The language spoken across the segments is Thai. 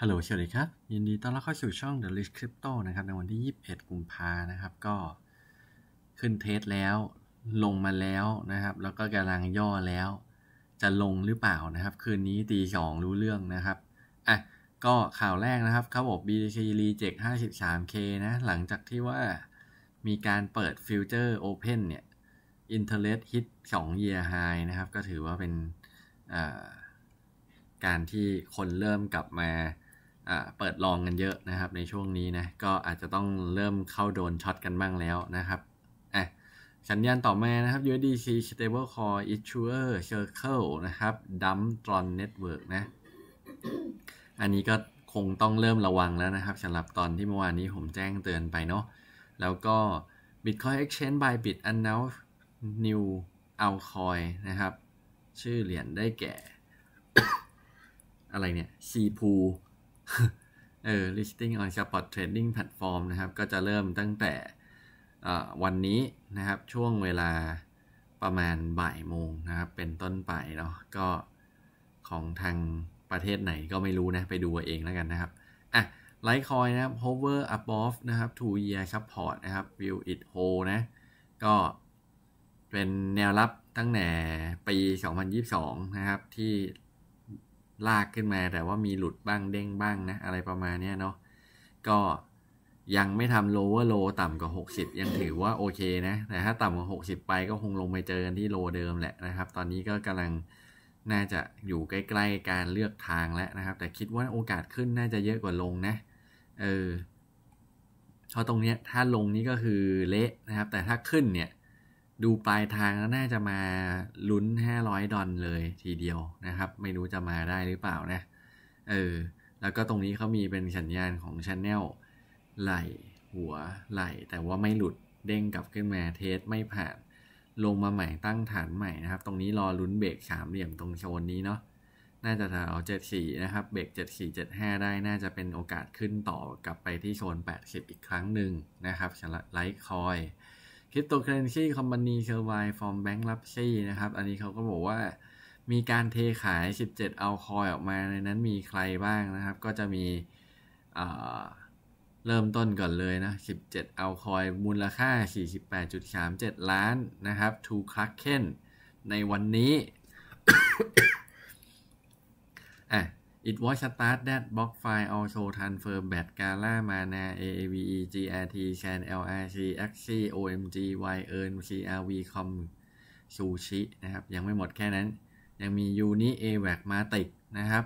ฮัลโหลสวัสดีครับยินดีต้อนรับเข้าสู่ช่อง The l i c t Crypto นะครับ ในวันที่ 21 กุมภานะครับ ก็ขึ้นเทสแล้วลงมาแล้วนะครับ แล้วก็กำลังย่อแล้ว จะลงหรือเปล่านะครับ คืนนี้ตีสองรู้เรื่องนะครับอ่ะก็ข่าวแรกนะครับเขาบอก BTC reject 53k นะ หลังจากที่ว่ามีการเปิดฟิวเจอร์ Open เนี่ย Interest hit 2 year high นะครับ ก็ถือว่าเป็นการที่คนเริ่มกลับมาเปิดลองกันเยอะนะครับในช่วงนี้นะก็อาจจะต้องเริ่มเข้าโดนช็อตกันบ้างแล้วนะครับอ่ะสัญญาณต่อมานะครับ USDC Stablecoin Issuer Circle นะครับ Dump Tron Network นะ อันนี้ก็คงต้องเริ่มระวังแล้วนะครับสำหรับตอนที่เมื่อวานนี้ผมแจ้งเตือนไปเนาะแล้วก็ Bitcoin Exchange Bybit announce new altcoin นะครับ ชื่อเหรียญได้แก่ อะไรเนี่ย c p o o เออ listing on spot trading platform นะครับ ก็จะเริ่มตั้งแต่วันนี้นะครับ ช่วงเวลาประมาณบ่ายโมงนะครับ เป็นต้นไปเนาะ ก็ของทางประเทศไหนก็ไม่รู้นะ ไปดูเองแล้วกันนะครับ อ่ะไล e c คอยนะครับ hover above นะครับ two year support นะครับ view it whole นะ ก็เป็นแนวรับตั้งแต่ปี 2022 นะครับที่ลากขึ้นมา แต่ว่ามีหลุดบ้างเด้งบ้างนะ อะไรประมาณนี้เนาะก็ยังไม่ทำ lower low ต่ำกว่า 60 ยังถือว่าโอเค นะแต่ถ้าต่ำกว่า 60 ไปก็คงลงไปเจอกันที่โลเดิมแหละนะครับ ตอนนี้ก็กำลังน่าจะอยู่ใกล้ ๆการเลือกทางแล้วนะครับ แต่คิดว่าโอกาสขึ้นน่าจะเยอะกว่าลงนะ เออเพราะตรงนี้ถ้าลงนี้ก็คือเละนะครับ แต่ถ้าขึ้นเนี่ยดูปลายทางแล้วน่าจะมาลุ้น 500 ดอลเลยทีเดียวนะครับ ไม่รู้จะมาได้หรือเปล่านะ เออ แล้วก็ตรงนี้เขามีเป็นสัญญาณของช้นน l ไหลหัวไหลแต่ว่าไม่หลุดเด้งกลับขึ้นมาเทสไม่ผ่านลงมาใหม่ตั้งฐานใหม่นะครับ ตรงนี้รอลุ้นเบรกสามเหลี่ยมตรงโซนนี้เนาะน่าจะเอาเจ็ดสี่นะครับ เบรกเจ็ดสี่เจ็ดห้าได้น่าจะเป็นโอกาสขึ้นต่อกลับไปที่โซนแปดสิบอีกครั้งหนึ่งนะครับสำหรับไลท์คอยิ r y p t เ c u r r e n คอมมานีเ y อร์ไวฟอร์มแบงค์รับชี้นะครับ อันนี้เขาก็บอกว่ามีการเทขาย 17 เอาคอยออกมาในนั้นมีใครบ้างนะครับ ก็จะมีเริ่มต้นก่อนเลยนะ 17 เอาคอยมูลค่า 48.37 ล้านนะครับ To c ั a k e n ในวันนี้อ่ะ it was start that block file also transfer b a d gala mana aave grt can lrc x c omg y earn crv com sushi นะครับยังไม่หมดแค่นั้น ยังมี uni avac matic นะครับ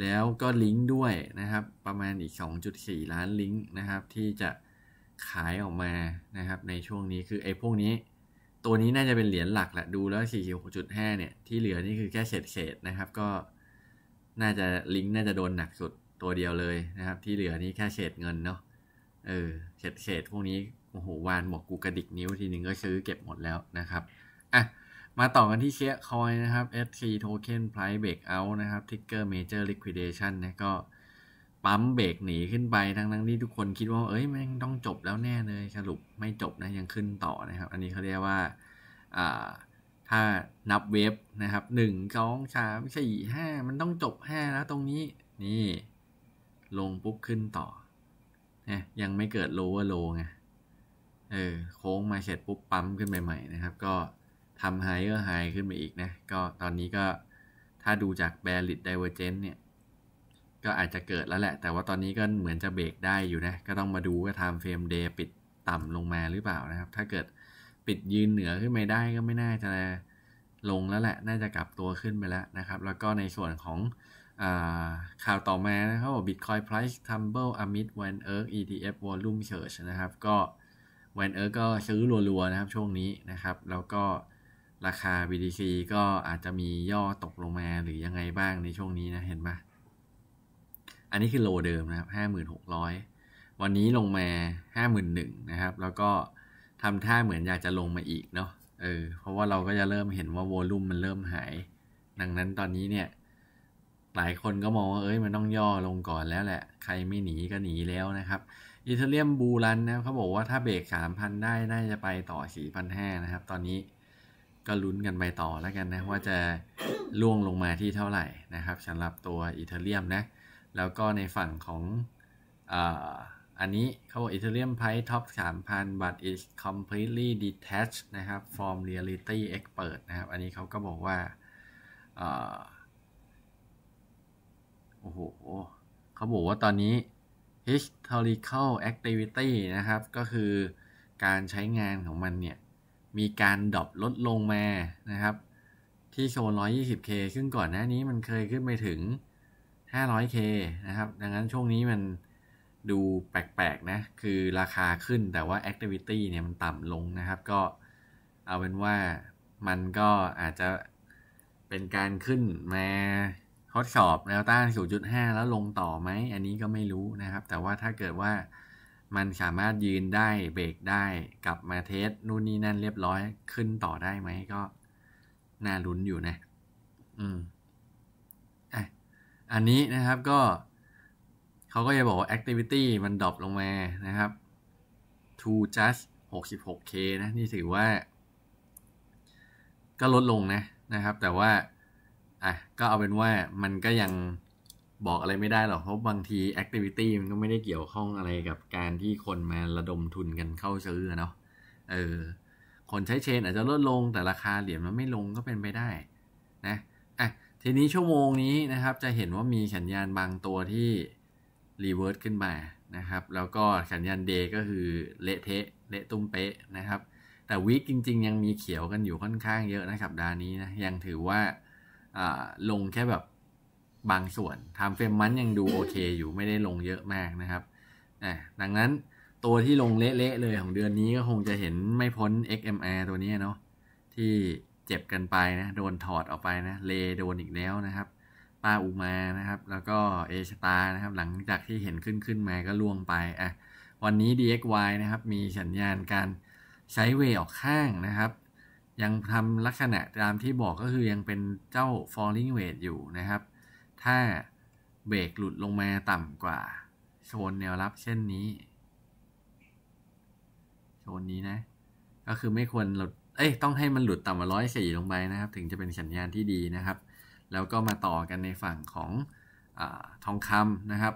แล้วก็ลิงก์ด้วยนะครับประมาณอีก 2.4 ล้านลิงก์นะครับที่จะขายออกมานะครับในช่วงนี้คือไอ้พวกนี้ตัวนี้น่าจะเป็นเหรียญหลักแหละดูแล้ว 46.5 เนี่ย ที่เหลือนี่คือแค่เศษๆนะครับ ก็น่าจะลิงก์น่าจะโดนหนักสุดตัวเดียวเลยนะครับที่เหลือนี้แค่เฉดเงินเนาะเออเฉดเฉดพวกนี้โอ้โหวานหมวกกูกระดิกนิ้วทีหนึ่งก็ซื้อเก็บหมดแล้วนะครับ อ่ะมาต่อกันที่เชียคอยนะครับ SC Token Price Breakout นะครับ Ticker Major Liquidation นะก็ปั๊มเบรกหนีขึ้นไปทั้งทั้งที่ทุกคนคิดว่า เอ้ยมันต้องจบแล้วแน่เลยสรุปไม่จบนะยังขึ้นต่อนะครับ อันนี้เขาเรียกว่าอ่าถ้านับเวฟนะครับหนึ่งสองสามสี่ห้ามันต้องจบห้าแล้วตรงนี้นี่ ลงปุ๊บขึ้นต่อนะยังไม่เกิดโลว์โลไงเออ โค้งมาเสร็จปุ๊บปั๊มขึ้นใหม่ๆนะครับ ก็ทำไฮก็ไฮขึ้นไปอีกนะ ก็ตอนนี้ก็ถ้าดูจากแบริดไดเวอร์เจนเนี่ย ก็อาจจะเกิดแล้วแหละ แต่ว่าตอนนี้ก็เหมือนจะเบรกได้อยู่นะ ก็ต้องมาดูว่าไทม์เฟรมเดย์ปิดต่ำลงมาหรือเปล่านะครับ ถ้าเกิดิดยืนเหนือขึ้นไ่ได้ก็ไม่น่าจะลงแล้วแหละ น่าจะกลับตัวขึ้นไปแล้วนะครับ แล้วก็ในส่วนของข่าวต่อมานะครับบิตคอย price tumble amid Van Erk ETF volume surge นะครับ ก็ Van Erk ก็ซื้อรัวๆนะครับช่วงนี้นะครับ แล้วก็ราคา BTC ก็อาจจะมีย่อตกลงมาหรือยังไงบ้างในช่วงนี้นะ เห็นไหมอันนี้คือโลเดิมนะครับ 5 6้0 0 วันนี้ลงมา51,000นะครับ แล้วก็ทำท่าเหมือนอยากจะลงมาอีกเนาะ เออ เพราะว่าเราก็จะเริ่มเห็นว่าโวลูมมันเริ่มหาย ดังนั้นตอนนี้เนี่ย หลายคนก็มองว่าเอ้ย มันต้องย่อลงก่อนแล้วแหละ ใครไม่หนีก็หนีแล้วนะครับอิตาเลียมบูรันนะเขาบอกว่าถ้าเบรกสามพันได้ น่าจะไปต่อสี่พันห้านะครับ ตอนนี้ก็ลุ้นกันไปต่อแล้วกันนะ ว่าจะล่วงลงมาที่เท่าไหร่นะครับสำหรับตัวอิตาเลียมนะ แล้วก็ในฝั่งของออันนี้เขาบอก Ethereum Price Top 3,000 but is completely detached นะครับ from reality expert นะครับ อันนี้เขาก็บอกว่าโอ้โหเขาบอกว่าตอนนี้ historical activity นะครับ ก็คือการใช้งานของมันเนี่ย มีการดรอปลดลงมานะครับที่โซน 120k ซึ่งก่อนหน้านี้มันเคยขึ้นไปถึง 500k นะครับ ดังนั้นช่วงนี้มันดูแปลกๆนะ คือราคาขึ้นแต่ว่า Activity เนี่ยมันต่ำลงนะครับก็เอาเป็นว่ามันก็อาจจะเป็นการขึ้นมาทดสอบแนวต้าน0.5แล้วลงต่อไหม อันนี้ก็ไม่รู้นะครับ แต่ว่าถ้าเกิดว่ามันสามารถยืนได้เบรกได้กลับมาเทสนู่นนี่นั่นเรียบร้อยขึ้นต่อได้ไหม ก็น่าลุ้นอยู่นะ อืมอ่ะอันนี้นะครับก็เขาก็จะบอกว่า activity มันดรอปลงมานะครับ to just 66k นะ นี่ถือว่า ก็ลดลงนะนะครับ แต่ว่า อ่ะ ก็เอาเป็นว่ามันก็ยังบอกอะไรไม่ได้หรอกเพราะบางที activity มันก็ไม่ได้เกี่ยวข้องอะไรกับการที่คนมาระดมทุนกันเข้าซื้อเนาะเออ คนใช้เชนอาจจะลดลงแต่ราคาเหรียญมันไม่ลงก็เป็นไปได้ นะอ่ะทีนี้ชั่วโมงนี้นะครับ จะเห็นว่ามีสัญญาณบางตัวที่รีเวิร์สขึ้นมานะครับ แล้วก็สัญญาณเดย์ก็คือเละเทะเละตุ้มเป๊ะนะครับ แต่วีคจริงๆ ยังมีเขียวกันอยู่ค่อนข้างเยอะนะครับ ดานี้นะ ยังถือว่าลงแค่แบบบางส่วนทำเฟรมมันยังดูโอเคอยู่ไม่ได้ลงเยอะมากนะครับ ดังนั้นตัวที่ลงเละๆเลยของเดือนนี้ก็คงจะเห็นไม่พ้น XMR ตัวนี้เนาะที่เจ็บกันไปนะโดนถอดออกไปนะเลโดนอีกแล้วนะครับตาอูมานะครับแล้วก็เอชตานะครับ หลังจากที่เห็นขึ้นขึ้นมาก็ล่วงไปอ่ะวันนี้ DXY นะครับ มีสัญญาณการใช้เวออกข้างนะครับ ยังทำลักษณะตามที่บอกก็คือยังเป็นเจ้า falling w e d g e อยู่นะครับ ถ้าเบรกหลุดลงมาต่ำกว่าโซนแนวรับ เช่นนี้โซนนี้นะ ก็คือไม่ควรหลุดเอ้ยต้องให้มันหลุดต่ำกว่าร้อยสี่ลงไปนะครับ ถึงจะเป็นสัญญาณที่ดีนะครับแล้วก็มาต่อกันในฝั่งของอทองคำนะครับ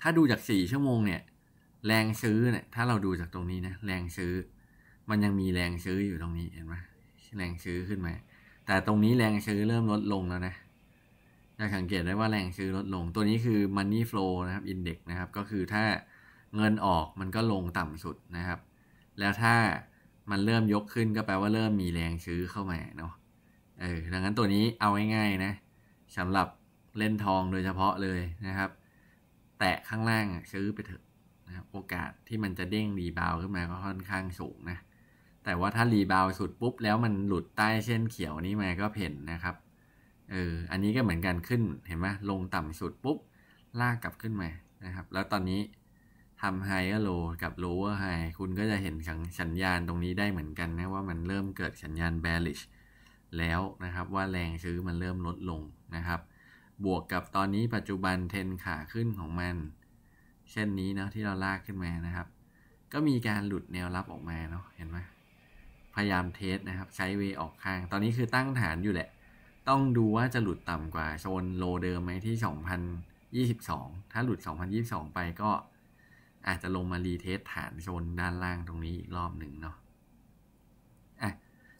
ถ้าดูจาก 4 ชั่วโมงเนี่ย แรงซื้อเนี่ย ถ้าเราดูจากตรงนี้นะแรงซื้อ มันยังมีแรงซื้ออยู่ตรงนี้เห็นไหมแรงซื้อขึ้นมาแต่ตรงนี้แรงซื้อเริ่มลดลงแล้วนะจะสังเกตได้ว่าแรงซื้อลดลง ตัวนี้คือ money flow นะครับ index นะครับ ก็คือถ้าเงินออกมันก็ลงต่ำสุดนะครับ แล้วถ้ามันเริ่มยกขึ้นก็แปลว่าเริ่มมีแรงซื้อเข้ามาเนาะเออดังนั้นตัวนี้เอาง่ายๆนะสำหรับเล่นทองโดยเฉพาะเลยนะครับ แตะข้างล่างซื้อไปเถอะนะครับโอกาสที่มันจะเด้งรีบาวขึ้นมาก็ค่อนข้างสูงนะ แต่ว่าถ้ารีบาวสุดปุ๊บแล้วมันหลุดใต้เส้นเขียวนี้มาก็เพ่นนะครับเอออันนี้ก็เหมือนกันขึ้นเห็นไหมลงต่ำสุดปุ๊บ ลากกลับขึ้นมานะครับ แล้วตอนนี้ทำไฮก็โลกับโลเวอร์ไฮคุณก็จะเห็นสัญญาณตรงนี้ได้เหมือนกันนะว่ามันเริ่มเกิดสัญญาณ bearish แล้วนะครับว่าแรงซื้อมันเริ่มลดลงนะครับ บวกกับตอนนี้ปัจจุบันเทนขาขึ้นของมัน เช่นนี้เนาะที่เราลากขึ้นมานะครับ ก็มีการหลุดแนวรับออกมาเนาะเห็นไหมพยายามเทสนะครับใช้เวออกข้าง ตอนนี้คือตั้งฐานอยู่แหละ ต้องดูว่าจะหลุดต่ำกว่าโซนโลเดิมไหมที่ 2022 ถ้าหลุด 2022 ไปก็อาจจะลงมารีเทส ฐานโซนด้านล่างตรงนี้อีกรอบหนึ่งเนาะ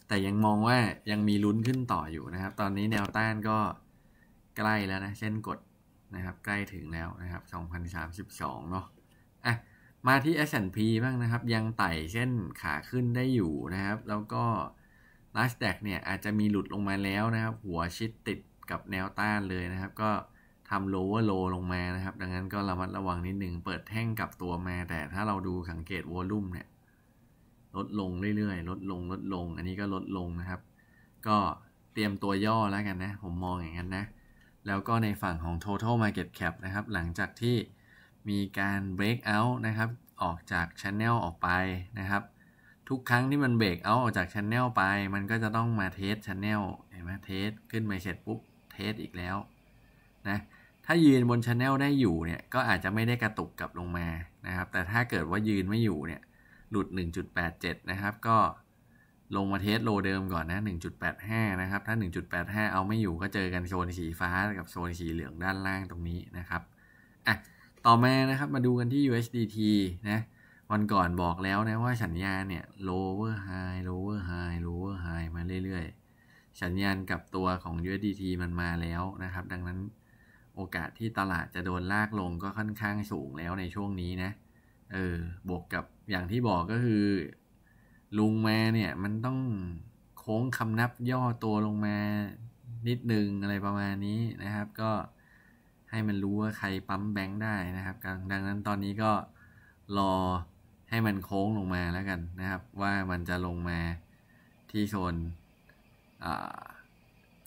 แต่ยังมองว่ายังมีลุ้นขึ้นต่ออยู่นะครับ ตอนนี้แนวต้านก็ใกล้แล้วนะเส้นกดนะครับใกล้ถึงแล้วนะครับ2032เนาะอ่ะมาที่ S&P บ้างนะครับ ยังไต่เส้นขาขึ้นได้อยู่นะครับ แล้วก็ NASDAQ เนี่ยอาจจะมีหลุดลงมาแล้วนะครับ หัวชิดติดกับแนวต้านเลยนะครับ ก็ทำ lower low ลงมานะครับ ดังนั้นก็ระมัดระวังนิดหนึ่งเปิดแท่งกับตัวมา แต่ถ้าเราดูสังเกตอลลุ่มเนี่ยลดลงเรื่อยๆ ลดลงลดลง อันนี้ก็ลดลงนะครับ ก็เตรียมตัวย่อแล้วกันนะ ผมมองอย่างนั้นนะ แล้วก็ในฝั่งของ total market cap นะครับ หลังจากที่มีการ break out นะครับ ออกจาก channel ออกไปนะครับ ทุกครั้งที่มัน break out ออกจาก channel ไป มันก็จะต้องมาเทส channel เห็นไหมเทสขึ้นไปเสร็จปุ๊บ เทสอีกแล้วนะ ถ้ายืนบนช n n e l ได้อยู่เนี่ย ก็อาจจะไม่ได้กระตุกกลับลงมา นะครับ แต่ถ้าเกิดว่ายืนไม่อยู่เนี่ยหลุด 1.87 นะครับ ก็ ลงมาเทสโลเดิมก่อนนะ 1.85 นะครับ ถ้า 1.85 เอาไม่อยู่ก็เจอกันโซนสีฟ้า กับโซนสีเหลืองด้านล่างตรงนี้นะครับอ่ะต่อมานะครับมาดูกันที่ USDT นะวันก่อนบอกแล้วนะว่าสัญญาณเนี่ย lower high lower high lower high มาเรื่อยๆ สัญญาณกับตัวของ USDT มันมาแล้วนะครับ ดังนั้นโอกาสที่ตลาดจะโดนลากลงก็ค่อนข้างสูงแล้วในช่วงนี้นะเออบวกกับอย่างที่บอกก็คือลุงมาเนี่ยมันต้องโค้งคำนับย่อตัวลงมานิดนึงอะไรประมาณนี้นะครับก็ให้มันรู้ว่าใครปั๊มแบงค์ได้นะครับ ดังนั้นตอนนี้ก็รอให้มันโค้งลงมาแล้วกันนะครับว่ามันจะลงมาที่โซนอ่า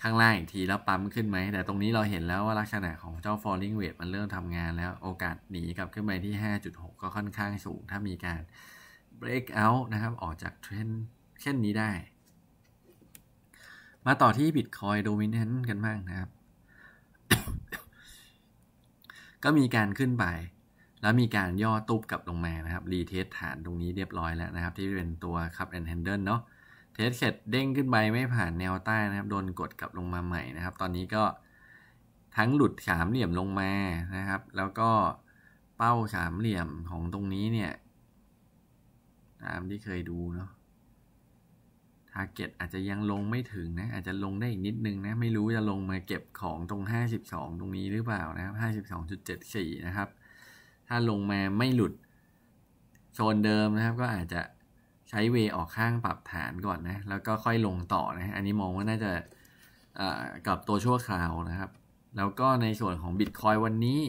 ข้างล่างอีกทีแล้วปั๊มขึ้นไหม แต่ตรงนี้เราเห็นแล้วว่าลักษณะของเจ้า falling wave มันเริ่มทำงานแล้วโอกาสหนีกลับขึ้นไปที่ 5.6 ก็ค่อนข้างสูง ถ้ามีการ break out นะครับออกจากเทรนด์เช่นนี้ได้ มาต่อที่ Bitcoin dominant กันบ้างนะครับ ก็มีการขึ้นไป แล้วมีการย่อตุบกลับลงมานะครับรีเทสฐานตรงนี้เรียบร้อยแล้วนะครับที่เป็นตัว cup and handle เนาะเฮดเซ็ตเด้งขึ้นไปไม่ผ่านแนวใต้นะครับโดนกดกลับลงมาใหม่นะครับ ตอนนี้ก็ทั้งหลุดสามเหลี่ยมลงมานะครับ แล้วก็เป้าสามเหลี่ยมของตรงนี้เนี่ย ตามที่เคยดูเนาะทาร์เก็ตอาจจะยังลงไม่ถึงนะอาจจะลงได้อีกนิดนึงนะ ไม่รู้จะลงมาเก็บของตรง 52 ตรงนี้หรือเปล่านะครับ 52.74 นะครับ ถ้าลงมาไม่หลุดโซนเดิมนะครับ ก็อาจจะใช้เว ออกข้างปรับฐานก่อนนะ แล้วก็ค่อยลงต่อนะ อันนี้มองว่าน่าจะกับตัวชั่วคราวนะครับ แล้วก็ในส่วนของ Bitcoin วันนี้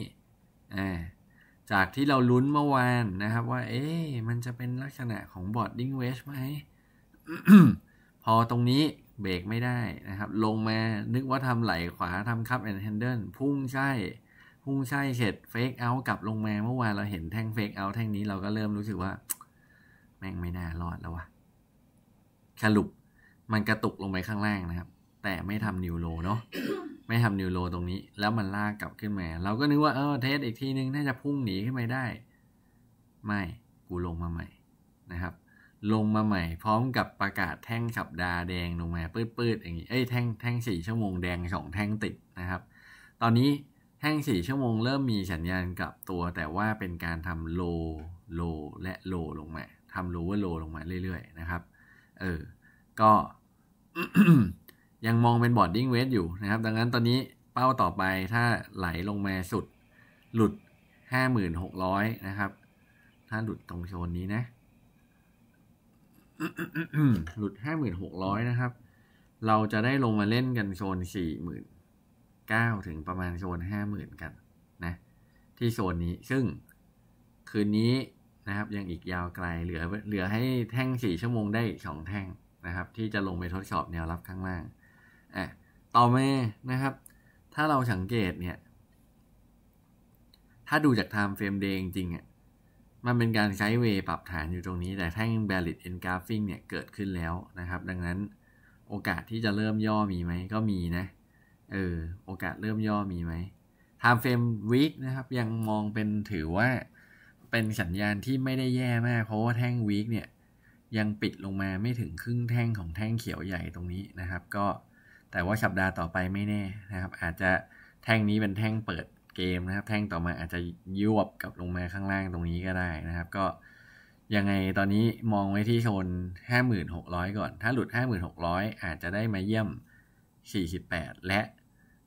จากที่เราลุ้นเมื่อวานนะครับ ว่า เอ๊ะมันจะเป็นลักษณะของ boarding wedge ไหม พอตรงนี้เบรกไม่ได้นะครับ ลงมานึกว่าทำไหลขวาทำคับแอนด์แฮนเดิลพุ่งใช่ พุ่งใช่เสร็จเฟกเอากลับลงมาเมื่อวานเราเห็นแท่งเฟกเอาแท่งนี้เราก็เริ่มรู้สึกว่าแม่งไม่น่ารอดแล้ววะสรุปมันกระตุกลงไปข้างล่างนะครับ แต่ไม่ทำนิวโรเนาะ ไม่ทำนิวโรตรงนี้ แล้วมันลากกลับขึ้นมา เราก็นึกว่า เออเทสอีกทีนึงน่าจะพุ่งหนีขึ้นมาได้ ไม่ กูลงมาใหม่นะครับ ลงมาใหม่พร้อมกับประกาศแท่งขับดาแดงลงมาปืดๆอย่างนี้ เอ้ยแท่งแท่งสี่ชั่วโมงแดงสองแท่งติดนะครับ ตอนนี้แท่งสี่ชั่วโมงเริ่มมีสัญญาณกลับตัว แต่ว่าเป็นการทำโล โล และโลลงมาทำ lower low ลงมาเรื่อยๆนะครับ เออ ก็ ยังมองเป็นบอดดิ้งเวทอยู่นะครับ ดังนั้นตอนนี้เป้าต่อไปถ้าไหลลงมาสุด หลุด 5,600 นะครับ ถ้าหลุดตรงโซนนี้นะ หลุด 5,600 นะครับ เราจะได้ลงมาเล่นกันโซน49,000ถึงประมาณโซน50,000 กัน นะ ที่โซนนี้ ซึ่งคืนนี้นะครับยังอีกยาวไกลเหลือเหลือให้แท่ง 4 ชั่วโมงได้อีก 2 แท่งนะครับที่จะลงไปทดสอบแนวรับข้างล่างอ่ะต่อมานะครับ ถ้าเราสังเกตเนี่ย ถ้าดูจากไทม์เฟรมเดงจริงอ่ะมันเป็นการใช้เวปรับฐานอยู่ตรงนี้ แต่แท่ง Valid e n g u ร f i n g เนี่ยเกิดขึ้นแล้วนะครับ ดังนั้นโอกาสที่จะเริ่มย่อมีไหมก็มีนะเออโอกาสเริ่มย่อมีไหมไทม์เฟรมวีคนะครับ ยังมองเป็นถือว่าเป็นสัญญาณที่ไม่ได้แย่มาก เพราะว่าแท่งวีคเนี่ยยังปิดลงมาไม่ถึงครึ่งแท่งของแท่งเขียวใหญ่ตรงนี้นะครับ ก็แต่ว่าสัปดาห์ต่อไปไม่แน่นะครับ อาจจะแท่งนี้เป็นแท่งเปิดเกมนะครับ แท่งต่อมาอาจจะยวบกับลงมาข้างล่างตรงนี้ก็ได้นะครับ ก็ยังไงตอนนี้มองไว้ที่โซน5,600 ก่อน ถ้าหลุด 5,600 อาจจะได้มาเยี่ยม 48 และ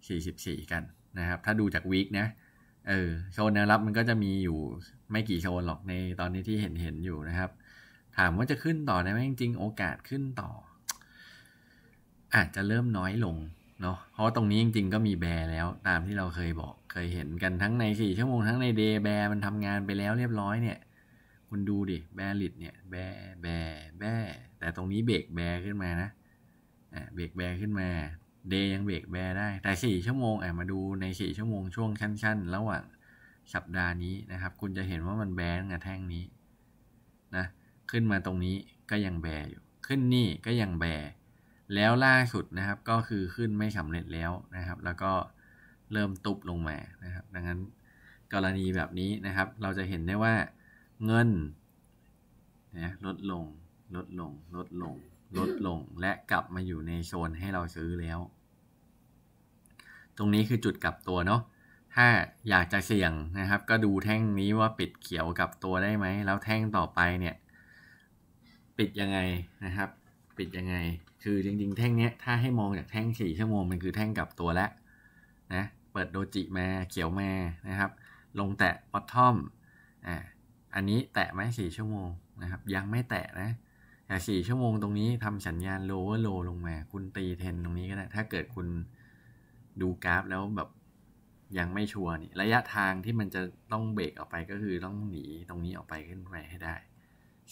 44 กันนะครับ ถ้าดูจากวีคนะ เออโซนแนวรับมันก็จะมีอยู่ไม่กี่โซนหรอกในตอนนี้ที่เห็นเห็นอยู่นะครับ ถามว่าจะขึ้นต่อได้ไหมจริงๆโอกาสขึ้นต่อ อาจจะเริ่มน้อยลงเนาะเพราะตรงนี้จริง ๆ ก็มีแบร์แล้ว ตามที่เราเคยบอกเคยเห็นกันทั้งในสี่ชั่วโมงทั้งในเดย์แบร์มันทำงานไปแล้วเรียบร้อยเนี่ย คุณดูดิแบร์ลิดเนี่ยแบร์แบร์แบร์แต่ตรงนี้เบรกแบร์ขึ้นมานะเบรกแบร์ขึ้นมาเดย์ยังเบรกแบร์ได้ แต่สี่ชั่วโมงอ่ะมาดูในสี่ชั่วโมงช่วงชั้นๆระหว่างสัปดาห์นี้นะครับ คุณจะเห็นว่ามันแบนกับแท่งนี้นะ ขึ้นมาตรงนี้ก็ยังแบอยู่ ขึ้นนี่ก็ยังแบ แล้วล่าสุดนะครับ ก็คือขึ้นไม่สำเร็จแล้วนะครับ แล้วก็เริ่มตุบลงมานะครับ ดังนั้นกรณีแบบนี้นะครับ เราจะเห็นได้ว่าเงินนะลดลง ลดลง ลดลง ลดลงและกลับมาอยู่ในโซนให้เราซื้อแล้ว ตรงนี้คือจุดกลับตัวเนาะถ้าอยากจะเสี่ยงนะครับก็ดูแท่งนี้ว่าปิดเขียวกับตัวได้ไหม แล้วแท่งต่อไปเนี่ยปิดยังไงนะครับ ปิดยังไง คือจริง ๆ แท่งเนี้ยถ้าให้มองจากแท่งสี่ชั่วโมงมันคือแท่งกับตัวแล้วนะเปิดโดจิมาเขียวมานะครับ ลงแตะบอททอมอ่าอันนี้แตะไหมสี่ชั่วโมงนะครับ ยังไม่แตะนะแต่สี่ชั่วโมงตรงนี้ทำสัญญาณโลว์โลลงมา คุณตีเทนตรงนี้ก็ได้ถ้าเกิดคุณดูกราฟแล้วแบบยังไม่ชัวร์นี่ระยะทางที่มันจะต้องเบรกออกไปก็คือต้องหนีตรงนี้ออกไปขึ้นไปให้ได้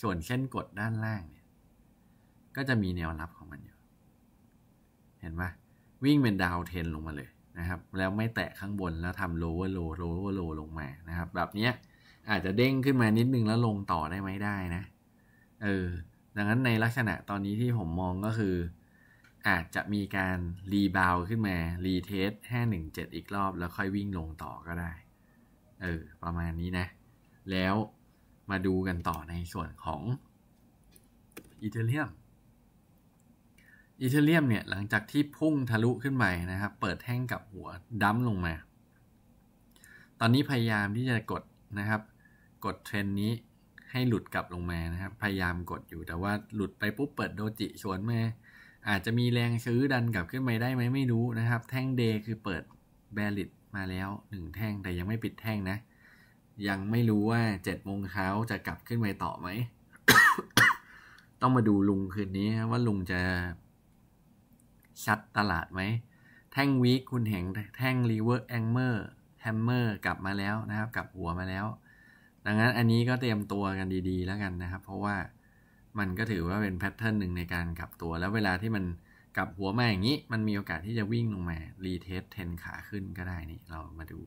ส่วนเส้นกดด้านล่างเนี่ย ก็จะมีแนวรับของมันอยู่ เห็นปะวิ่งเป็นดาวเทนลงมาเลยนะครับ แล้วไม่แตะข้างบนแล้วทำโลเวอร์โลโลเวอร์โล ลงมานะครับ แบบเนี้ยอาจจะเด้งขึ้นมานิดนึงแล้วลงต่อได้ไหมได้นะ เออ ดังนั้นในลักษณะตอนนี้ที่ผมมองก็คืออาจจะมีการรีบาวขึ้นมารีเทสหงนึ่เจ็ดอีกรอบแล้วค่อยวิ่งลงต่อก็ได้ เออ ประมาณนี้นะ แล้วมาดูกันต่อในส่วนของอีเทเรียมอีเทเรียมเนี่ยหลังจากที่พุ่งทะลุขึ้นไปนะครับ เปิดแท่งกับหัวดั้มลงมา ตอนนี้พยายามที่จะกดนะครับ กดเทรนนี้ให้หลุดกลับลงมานะครับ พยายามกดอยู่แต่ว่าหลุดไปปุ๊บเปิดโดจิชวนมาอาจจะมีแรงซื้อดันกลับขึ้นไปได้ไหมไม่รู้นะครับ แท่งเดคือเปิดแบลิตมาแล้วหนึ่งแท่งแต่ยังไม่ปิดแท่งนะ ยังไม่รู้ว่าเจ็ดโมงเช้าจะกลับขึ้นไปต่อไหม ต้องมาดูลุงคืนนี้ว่าลุงจะ ชัดตลาดไหม แท่งวีคคุณเห็นแท่งรีเวิร์กแองเมอร์แฮมเมอร์กลับมาแล้วนะครับ กลับหัวมาแล้ว ดังนั้นอันนี้ก็เตรียมตัวกันดี ๆ แล้วกันนะครับ เพราะว่ามันก็ถือว่าเป็นแพทเทิร์นหนึ่งในการกลับตัวแล้วเวลาที่มัน กลับหัวมาอย่างนี้ มันมีโอกาสที่จะวิ่งลงมารีเทสเทนขาขึ้นก็ได้นี่ เรามาดู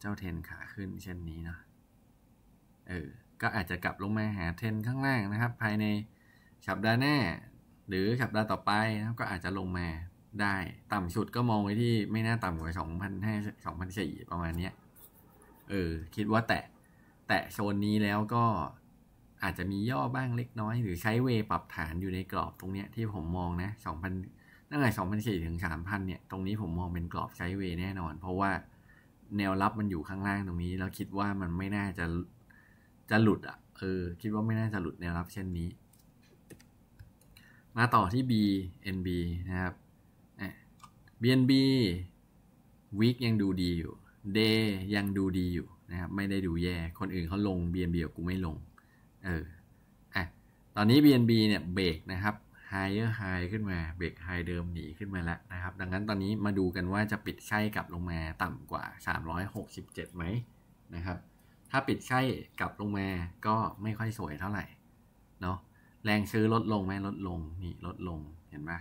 เจ้าเทนขาขึ้น เช่นนี้เนาะเออก็อาจจะกลับลงมาหาเทน ข้างล่างนะครับ ภายในสัปดาห์หน้าหรือสัปดาห์ต่อไปนะก็อาจจะลงมาได้ต่ำสุดก็มองไว้ที่ไม่น่าต่ำกว่า2 0 0 0 2,400ประมาณนี้เออคิดว่าแตะแตะโซนนี้แล้วก็อาจจะมีย่อบ้างเล็กน้อย หรือใช้เว ปรับฐานอยู่ในกรอบตรงเนี้ยที่ผมมองนะสองพันตั้งแต่สองพันสี่ถึงสามพันเนี่ย ตรงนี้ผมมองเป็นกรอบใช้เว แน่นอน เพราะว่าแนวรับมันอยู่ข้างล่างตรงนี้ แล้วคิดว่ามันไม่น่าจะจะหลุดอะ่ะ เออคิดว่าไม่น่าจะหลุดแนวรับเช่นนี้ มาต่อที่ BNB นะครับ BNB Week ยังดูดีอยู่ Day ยังดูดีอยู่นะครับไม่ได้ดูแย่คนอื่นเขาลง BNB กูไม่ลงเอออ่ะตอนนี้ BNB เนี่ย เบรกนะครับ higher high ขึ้นมา เบรก high เดิมหนีขึ้นมาแล้วนะครับ ดังนั้นตอนนี้มาดูกันว่าจะปิดไข่กลับลงมาต่ำกว่า 367ไหมนะครับ ถ้าปิดไข่กลับลงมาก็ไม่ค่อยสวยเท่าไหร่ เนาะ แรงซื้อลดลงไหมลดลง นี่ลดลง เห็นไหม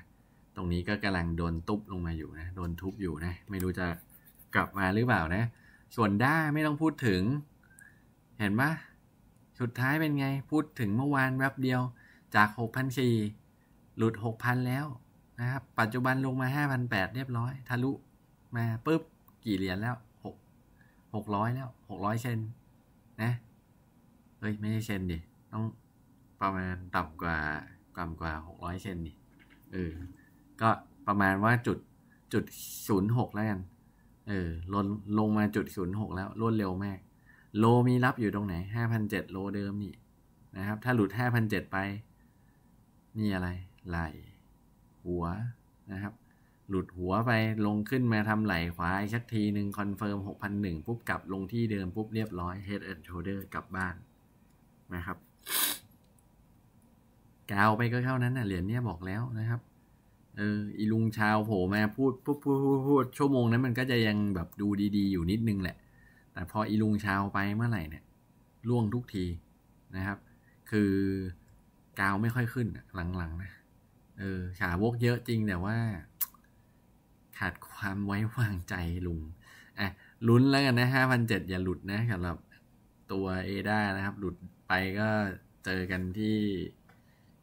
ตรงนี้ก็กำลังโดนตุบลงมาอยู่นะโดนทุบอยู่นะ ไม่รู้จะกลับมาหรือเปล่านะ ส่วนด้าไม่ต้องพูดถึง เห็นไหมสุดท้ายเป็นไงพูดถึงเมื่อวานแวบบเดียวจาก6 0 0ีหลุด 6,000 แล้วนะครับปัจจุบันลงมา 5,800 เรียบร้อย ทะลุมาปุ๊บ กี่เหรียญแล้ว6 600 แล้ว 600 เซนนะเฮ้ย ไม่ใช่เซนดิ ต้องประมาณต่ำกว่าต่ำกว่า 600 เซนดิเออก็ประมาณว่าจุดจุด06 แล้วกันเออลงลงมาจุด 06 แล้วรวดเร็วมากโลมีรับอยู่ตรง ไหน5 0 0 7โลเดิม นี่ นะครับ ถ้าหลุด5 0 0 7ไป นี่อะไร ไหล หัวนะครับ หลุดหัวไปลงขึ้นมาทำไหล ขวา อีกสัก ทีหนึ่งคอนเฟิร์ม6,001ปุ๊บ กลับลงที่เดิม ปุ๊บ เรียบร้อย head and shoulder กลับบ้านนะครับกาวไปก็เท่านั้นนะเหรียญเนี่ยบอกแล้วนะครับ เอออีลุงชาวโผล่มาพูดพูดพูดพูดชั่วโมงนั้นมันก็จะยังแบบดูดี ๆอยู่นิดนึงแหละแต่พออีลุงชาวไปเมื่อไหร่เนี่ยล่วงทุกทีนะครับ คือกาวไม่ค่อยขึ้นหลังๆ นะ เออฉาวกเยอะจริงแต่ว่า ขาดความไว้วางใจลุง อ่ะลุ้นแล้วกันนะห้าพันเจ็ดอย่าหลุดนะสำหรับ ตัวเอด้านะครับ หลุดไปก็เจอกันที่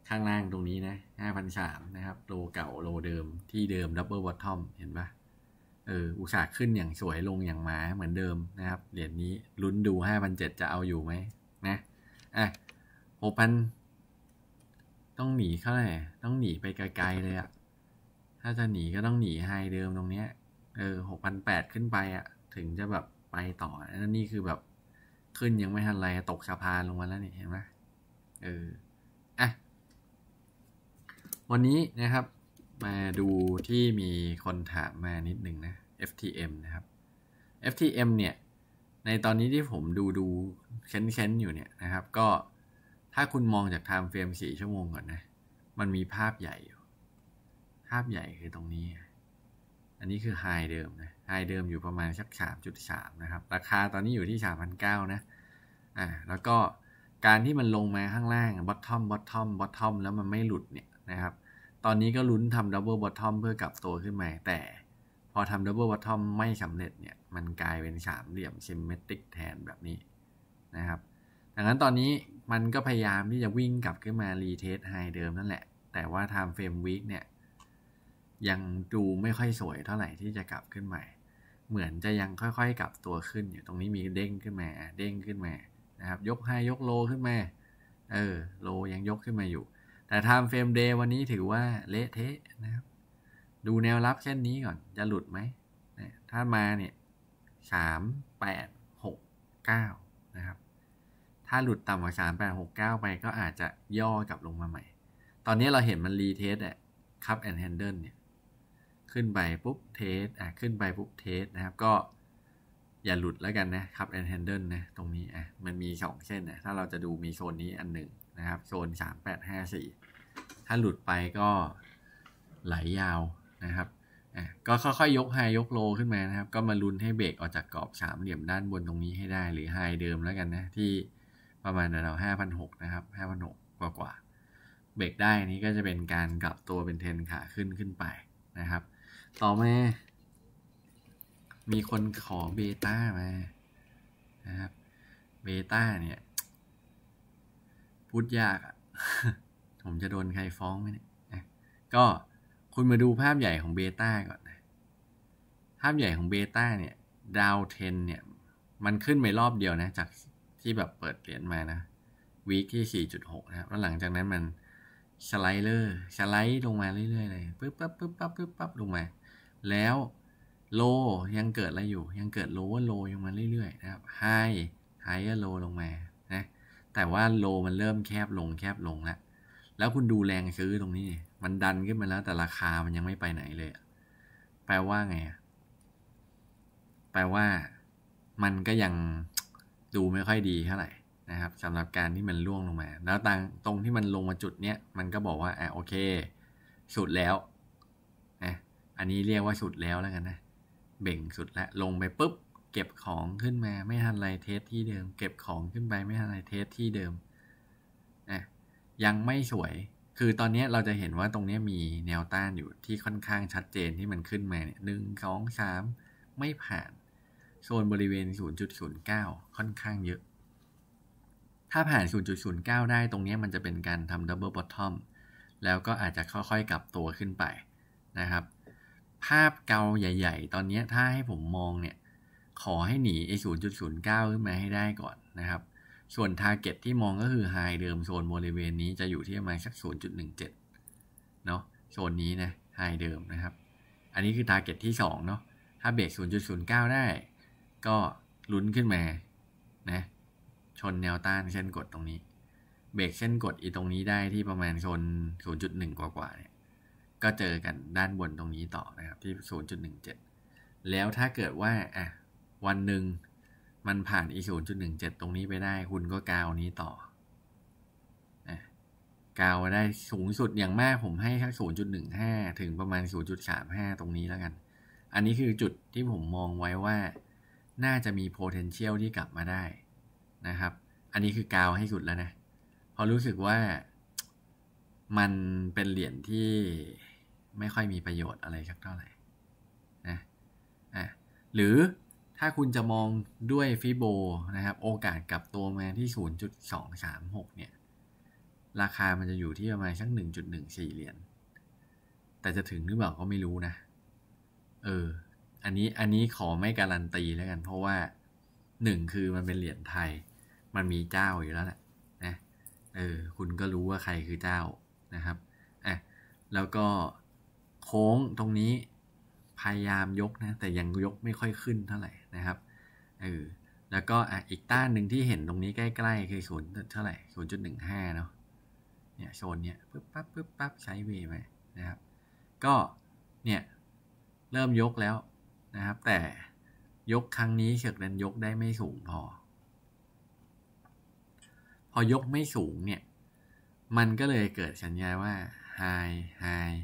ข้างล่างตรงนี้นะห้าพันสามนะครับ โลเก่าโลเดิม ที่เดิมดับเบิลบอททอมเห็นปะเอออุตสาห์ขึ้นอย่างสวยลงอย่างหมาเหมือนเดิมนะครับ เหรียญนี้ลุ้นดูห้าพันเจ็ดจะเอาอยู่ไหมนะอ่ะหกพันต้องหนีเข้าไหร่ต้องหนีไปไกลๆเลยอะถ้าจะหนีก็ต้องหนีไฮเดิมตรงเนี้ยเออหกพันแปดขึ้นไปอะถึงจะแบบไปต่อแั้นนี่คือแบบขึ้นยังไม่ทันไร ตกสะพานลงมาแล้วนี่เห็นไหมเอออ่ะ วันนี้นะครับมาดูที่มีคนถามมานิดหนึ่งนะ FTM นะครับ FTM เนี่ย ในตอนนี้ที่ผมดูดูเค้นๆ อยู่เนี่ยนะครับ ก็ถ้าคุณมองจากไทม์เฟรมสี่ชั่วโมงก่อนนะ มันมีภาพใหญ่อยู่ ภาพใหญ่คือตรงนี้ อันนี้คือไฮเดิมนะไฮเดิมอยู่ประมาณสักสามจุดสามนะครับราคาตอนนี้อยู่ที่สามพันเก้านะอ่าแล้วก็การที่มันลงมาข้างล่างบอททอมบอททอมบอททอมแล้วมันไม่หลุดเนี่ยนะครับตอนนี้ก็ลุ้นทำดับเบิลบอททอมเพื่อกลับตัวขึ้นมา แต่พอทำดับเบิลบอททอมไม่สำเร็จเนี่ย มันกลายเป็นสามเหลี่ยมซิมเมตริกแทนแบบนี้นะครับ ดังนั้นตอนนี้มันก็พยายามที่จะวิ่งกลับขึ้นมารีเทสไฮเดิมนั่นแหละ แต่ว่าไทม์เฟรมว w e เนี่ย ยังดูไม่ค่อยสวยเท่าไหร่ที่จะกลับขึ้นใหม่ เหมือนจะยังค่อยๆ กลับตัวขึ้นอยู่ ตรงนี้มีเด้งขึ้นมา เด้งขึ้นมา นะครับ ยกไฮยกโลขึ้นมา เออ โลยังยกขึ้นมาอยู่แต่ไทม์เฟรมเดย์วันนี้ถือว่า เละเทะนะครับ ดูแนวรับเช่นนี้ก่อน จะหลุดไหม ถ้ามาเนี่ยสามแปดหกเก้านะครับ ถ้าหลุดต่ำกว่าสามแปดหกเก้าไปก็อาจจะย่อกลับลงมาใหม่ ตอนนี้เราเห็นมันรีเทสอะคัพแอนด์แฮนเดิลเนี่ย ขึ้นไปปุ๊บเทสอ่ะขึ้นไปปุ๊บเทสนะครับก็อย่าหลุดแล้วกันนะครับแอนด์แฮนเดิลนะตรงนี้อ่ะมันมีสองเส้นนะถ้าเราจะดูมีโซนนี้อันหนึ่งนะครับโซน 3854 ถ้าหลุดไปก็ไหลายาวนะครับ ก็ค่อยๆยกไฮยกโลขึ้นมานะครับ ก็มาลุ้นให้เบรกออกจากกรอบสามเหลี่ยมด้านบนตรงนี้ให้ได้หรือไฮเดิมแล้วกันนะที่ประมาณราวห้าพันหกนะครับห้าพันหกกว่ากว่า เบรกได้นี้ก็จะเป็นการกลับตัวเป็นเทรนขาขึ้นขึ้นไปนะครับ ต่อมามีคนขอเบต้ามานะครับ เบต้าเนี่ยพูดยากอะ่ะ ผมจะโดนใครฟ้องไหมเนี่ยนะก็คุณมาดูภาพใหญ่ของเบต้าก่อนนะ ภาพใหญ่ของเบต้าเนี่ยดาวเทนเนี่ย มันขึ้นไปรอบเดียวนะ จากที่แบบเปิดเหรียญมานะวีคที่สีหกนะครับแล้วหลังจากนั้นมันสไลเดอร์สไลด์ลงมาเรื่อยๆเลยปึ๊บปั๊บปึ๊บปั๊บปึ๊บปั๊บลงมา แล้วโลยังเกิดอะไรอยู่ ยังเกิดโลว์โลยังมาเรื่อยๆนะครับไฮไฮก็โลลงมาแต่ว่าโลมันเริ่มแคบลงแคบลงแล้ว แล้วคุณดูแรงซื้อตรงนี้ มันดันขึ้นมาแล้วแต่ราคามันยังไม่ไปไหนเลย แปลว่าไง แปลว่า มันก็ยังดูไม่ค่อยดีเท่าไหร่นะครับสำหรับการที่มันล่วงลงมา แล้วตรงตรงที่มันลงมาจุดเนี้ยมันก็บอกว่าอ่ะโอเค สุดแล้วนะอันนี้เรียกว่าสุดแล้วแล้วกันนะเบ่งสุดแล้วลงไปปุ๊บเก็บของขึ้นมาไม่ทันไรเทสที่เดิม เก็บของขึ้นไปไม่ทันไรเทสที่เดิมนะยังไม่สวย คือตอนนี้เราจะเห็นว่าตรงนี้มีแนวต้านอยู่ที่ค่อนข้างชัดเจนที่มันขึ้นมาเนี่ยหนึ่งสองสามไม่ผ่านโซนบริเวณ 0.09 ค่อนข้างเยอะ ถ้าผ่าน 0.09 ได้ตรงนี้มันจะเป็นการทำดับเบิลบอททอม แล้วก็อาจจะค่อยๆกลับตัวขึ้นไปนะครับ ภาพเกาใหญ่ ๆ ตอนนี้ถ้าให้ผมมองเนี่ยขอให้หนีไอ้ศูนย์จุดศูนย์เก้าขึ้นมาให้ได้ก่อนนะครับ ส่วน t a r g e t ที่มองก็คือไฮเดิมโซนบริเวณนี้จะอยู่ที่ประมาณสัก0.17เนาะโซนนี้นะไฮเดิมนะครับ อันนี้คือ t a r g e t ที่ 2 เนาะถ้าเบรก0.09 ได้ ก็ลุ้นขึ้นมานะ ชนแนวต้านเส้นกดตรงนี้ เบรกเส้นกดอีตรงนี้ได้ที่ประมาณโซน 0.1 กว่าๆเนี่ยก็เจอกันด้านบนตรงนี้ต่อนะครับ ที่ 0.17 แล้วถ้าเกิดว่าอ่ะวันหนึ่งมันผ่าน e 0.17 ตรงนี้ไปได้ คุณก็กาวนี้ต่อ กาวได้สูงสุดอย่างมากผมให้แค่0.15 ถึงประมาณ 0.35 ตรงนี้แล้วกัน อันนี้คือจุดที่ผมมองไว้ว่า น่าจะมี potential ที่กลับมาได้นะครับ อันนี้คือกาวให้สุดแล้วนะพอรู้สึกว่า มันเป็นเหรียญที่ไม่ค่อยมีประโยชน์อะไรสักเท่าไหร่นะอ่ะหรือถ้าคุณจะมองด้วยฟิโบนะครับ โอกาสกลับตัวมาที่ 0.236 เนี่ย ราคา มันจะอยู่ที่ประมาณสัก1.14 เหรียญ แต่จะถึงหรือเปล่าก็ไม่รู้นะ เออ อันนี้ อันนี้ขอไม่การันตีแล้วกัน เพราะว่าหนึ่งคือมันเป็นเหรียญไทย มันมีเจ้าอยู่แล้วแหละ นะ เออ คุณก็รู้ว่าใครคือเจ้านะครับอ่ะแล้วก็โค้งตรงนี้พยายามยกนะ แต่ยังยกไม่ค่อยขึ้นเท่าไหร่นะครับเออแล้วก็ออีกต้านหนึ่งที่เห็นตรงนี้ใกล้ๆคือศูนย์เท่าไหร่ศูนย์จุดหนึ่งห้าเนาะเนี่ยโซนเนี่ยปึ๊บปั๊บปึ๊บปั๊บ ใช้เวไปนะครับ ก็เนี่ย เริ่มยกแล้วนะครับ แต่ยกครั้งนี้เฉกนั้นยกได้ไม่สูงพอ พอยกไม่สูงเนี่ย มันก็เลยเกิดสัญญาว่า high high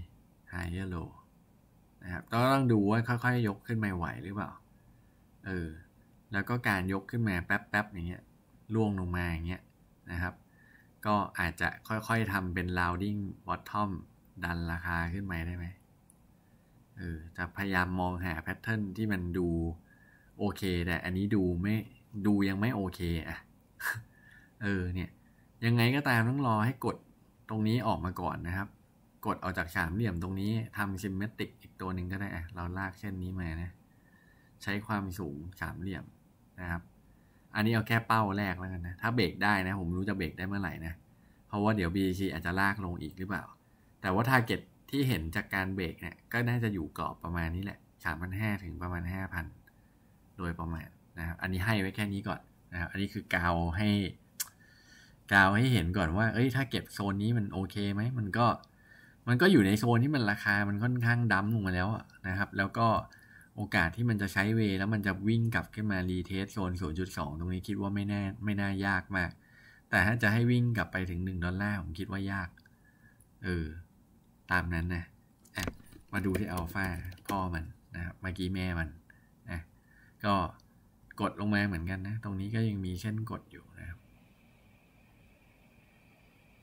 higher low นะครับก็ต้องดูว่าค่อยๆ ยกขึ้นมาไหวหรือเปล่า เออ แล้วก็การยกขึ้นมาแป๊บๆอย่างเงี้ย ล่วงลงมาอย่างเงี้ยนะครับ ก็อาจจะค่อยๆทำเป็น rounding bottom ดันราคาขึ้นมาได้ไหมเออ จะพยายามมองหาแพทเทิร์นที่มันดูโอเคแต่อันนี้ดูไม่ดูยังไม่โอเคอ่ะ เออ เนี่ย ยังไงก็ตามต้องรอให้กดตรงนี้ออกมาก่อนนะครับกดออกจากสามเหลี่ยมตรงนี้ทำซิมเมตริกอีกตัวหนึ่งก็ได้อะเราลากเส้นนี้มานะใช้ความสูงสามเหลี่ยมนะครับ อันนี้เอาแค่เป้าแรกแล้วกันนะ ถ้าเบรกได้นะ ผมรู้จะเบรกได้เมื่อไหร่นะ เพราะว่าเดี๋ยว BC อาจจะลากลงอีกหรือเปล่า แต่ว่าร์เก็ตที่เห็นจากการเบรกเนี่ยก็น่าจะอยู่กรอบประมาณนี้แหละ สามพันห้าถึงประมาณห้าพันโดยประมาณนะครับ อันนี้ให้ไว้แค่นี้ก่อนนะครับ อันนี้คือกาวให้ กาวให้เห็นก่อนว่าเอ้ยถ้าเก็บโซนนี้มันโอเคไหม มันก็มันก็อยู่ในโซนที่มันราคามันค่อนข้างดั้มลงมาแล้วนะครับ แล้วก็โอกาสที่มันจะใช้เว แล้วมันจะวิ่งกลับขึ้นมารีเทสโซน0.2ตรงนี้คิดว่าไม่แน่ไม่น่ายากมาก แต่ถ้าจะให้วิ่งกลับไปถึง 1 ดอลลาร์ ผมคิดว่ายาก เออ ตามนั้นนะอ่ะมาดูที่อัลฟาพ่อมันนะครับเมื่อกี้แม่มันนะก็กดลงมาเหมือนกันนะ ตรงนี้ก็ยังมีเช่นกดอยู่นะครับ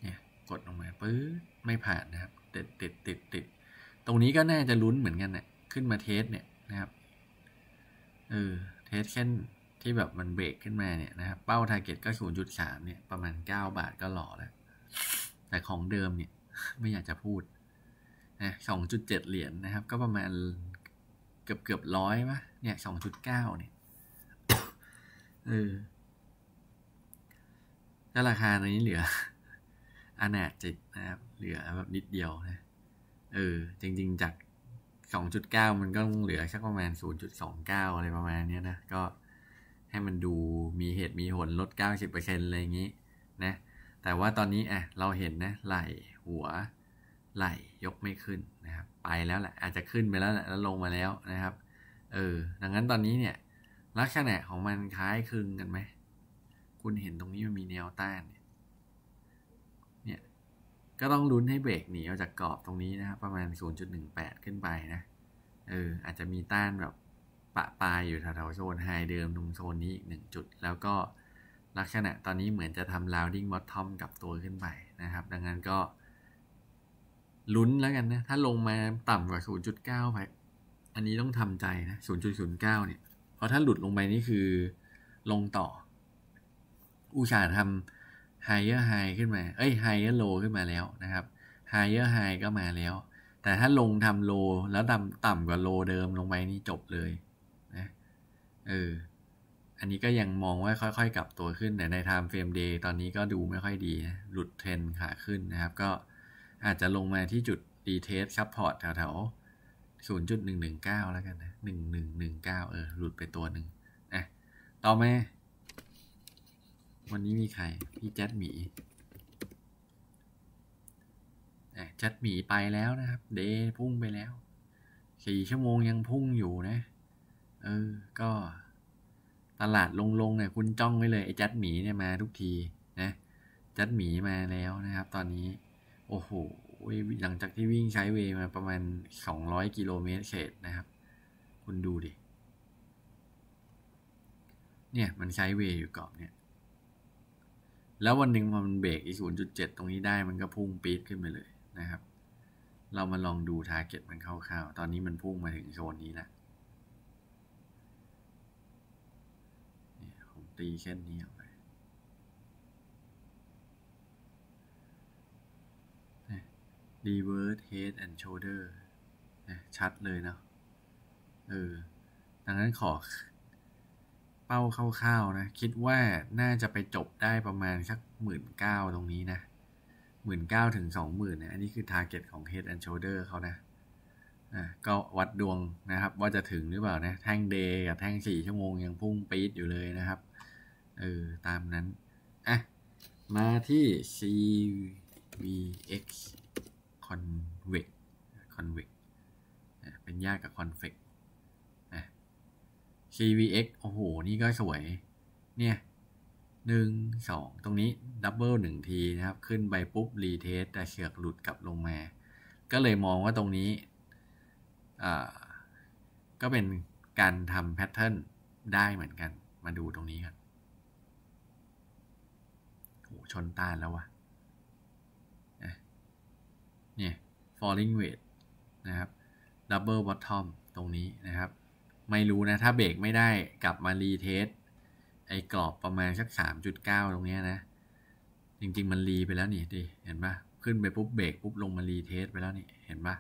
เนี่ยกดลงมาปื๊ดไม่ผ่านนะครับติดติดติดติด ตรงนี้ก็น่าจะลุ้นเหมือนกันเนี่ยขึ้นมาเทสเนี่ยนะครับ เออ เทสเช่นที่แบบมันเบรกขึ้นมาเนี่ยนะครับ เป้าทาร์เก็ตก็ศูนย์จุดสามเนี่ยประมาณเก้าบาทก็หล่อแล้ว แต่ของเดิมเนี่ยไม่อยากจะพูดนะสองจุดเจ็ดเหรียญนนะครับ ก็ประมาณเกือบเกือบร้อยปะเนี่ยสองจุดเก้าเนี่ย เออ แล้วราคาในนี้เหลืออนดจิตนะครับเหลือแบบนิดเดียวนะเออจริง ๆจาก2.9 มันก็เหลือสักประมาณ0.29อะไรประมาณนี้นะก็ให้มันดูมีเหตุมีผลลด 90%อะไรอย่างนี้นะแต่ว่าตอนนี้อ่ะเราเห็นนะ ไหล หัวไหลยกไม่ขึ้นนะครับไปแล้วแหละ อาจจะขึ้นไปแล้วแหละแล้วลงมาแล้วนะครับเออดังนั้นตอนนี้เนี่ย ลักษณะของมันคล้ายคลึงกันไหมคุณเห็นตรงนี้มันมีแนวต้านเนี่ยก็ต้องลุ้นให้เบรกหนีออกจากกรอบตรงนี้นะครับประมาณ 0.18 ขึ้นไปนะเอออาจจะมีต้านแบบปะปลายอยู่แถวๆโซนไฮเดิมตรงโซนนี้อีกหนึ่งจุด แล้วก็ลักษณะตอนนี้เหมือนจะทำลาวดิ้งบอททอมกับตัวขึ้นไปนะครับ ดังนั้นก็ลุ้นแล้วกันนะ ถ้าลงมาต่ำกว่า 0.9 ไป อันนี้ต้องทำใจนะ 0.09 เนี่ยเพราะถ้าหลุดลงไปนี่คือลงต่ออุชาทำ higher high ขึ้นมา เอ้ย higher low ขึ้นมาแล้วนะครับ higher high ก็มาแล้ว แต่ถ้าลงทำ low แล้วต่ำต่ำกว่า low เดิมลงไปนี่จบเลยนะ เออ อันนี้ก็ยังมองว่าค่อยๆกลับตัวขึ้น แต่ใน time frame day ตอนนี้ก็ดูไม่ค่อยดีนะ หลุดเทรนขาขึ้นนะครับ ก็อาจจะลงมาที่จุดดีเทสซับพอร์ตแถวๆศูนย์จุดหนึ่งหนึ่งเก้าแล้วกันนะหนึ่งหนึ่งหนึ่งเก้า เออ หลุดไปตัวหนึ่งนะต่อมาวันนี้มีใคร พี่แจ๊ดหมีแจ๊ดหมีไปแล้วนะครับ เดย์พุ่งไปแล้ว สี่ชั่วโมงยังพุ่งอยู่นะ เออ ก็ ตลาดลงๆเนี่ยคุณจ้องไว้เลยไอ้แจ๊ดหมีเนี่ยมาทุกทีนะแจ๊ดหมีมาแล้วนะครับ ตอนนี้ โอ้โหหลังจากที่วิ่งใช้เวมาประมาณสองร้อยกิโลเมตรเศษนะครับ คุณดูดิ เนี่ยมันใช้เวอยู่กรอบเนี่ยแล้ววันหนึ่งพอมันเบรกอี0.7 ตรงนี้ได้มันก็พุ่งปี๊ดขึ้นไปเลยนะครับ เรามาลองดูทาร์เก็ตมันคร่าวๆตอนนี้มันพุ่งมาถึงโซนนี้แล้วผมตีเค่นนี้ออกไปรี reverse วิร์สเ d ดแอนด์โชเดอร์ชัดเลยเนาะ เออดังนั้นขอเป้าคร่าวๆนะ คิดว่าน่าจะไปจบได้ประมาณสักหมื่นเก้าตรงนี้นะหมื่นเก้าถึงสองหมื่นนะ อันนี้คือทาร์เก็ตของ Head and Shoulder เขานะนะก็วัดดวงนะครับ ว่าจะถึงหรือเปล่านะ แท่งเดย์กับแท่งสี่ชั่วโมงยังพุ่งปี๊ดอยู่เลยนะครับ เออ ตามนั้น อ่ะ มาที่ CVX Convex Convex เป็นยากกับ Convex CVX โอ้โห นี่ก็สวย เนี่ยหนึ่งสองตรงนี้ดับเบิลหนึ่งทีนะครับ ขึ้นไปปุ๊บ รีเทสแต่เชือกหลุดกลับลงมา ก็เลยมองว่าตรงนี้ ก็เป็นการทำแพทเทิร์นได้เหมือนกัน มาดูตรงนี้ครับโอหชนต้านแล้ววะ่ะ เนี่ย falling weight นะครับ double bottom ตรงนี้นะครับไม่รู้นะ ถ้าเบรกไม่ได้กลับมารีเทสไอ้กรอบประมาณสัก3.9 ตรงเนี้ยนะ จริง ๆ มันรีไปแล้วนี่ดิเห็นปะขึ้นไปปุ๊บเบรกปุ๊บลงมารีเทสไปแล้วนี่ เห็นปะ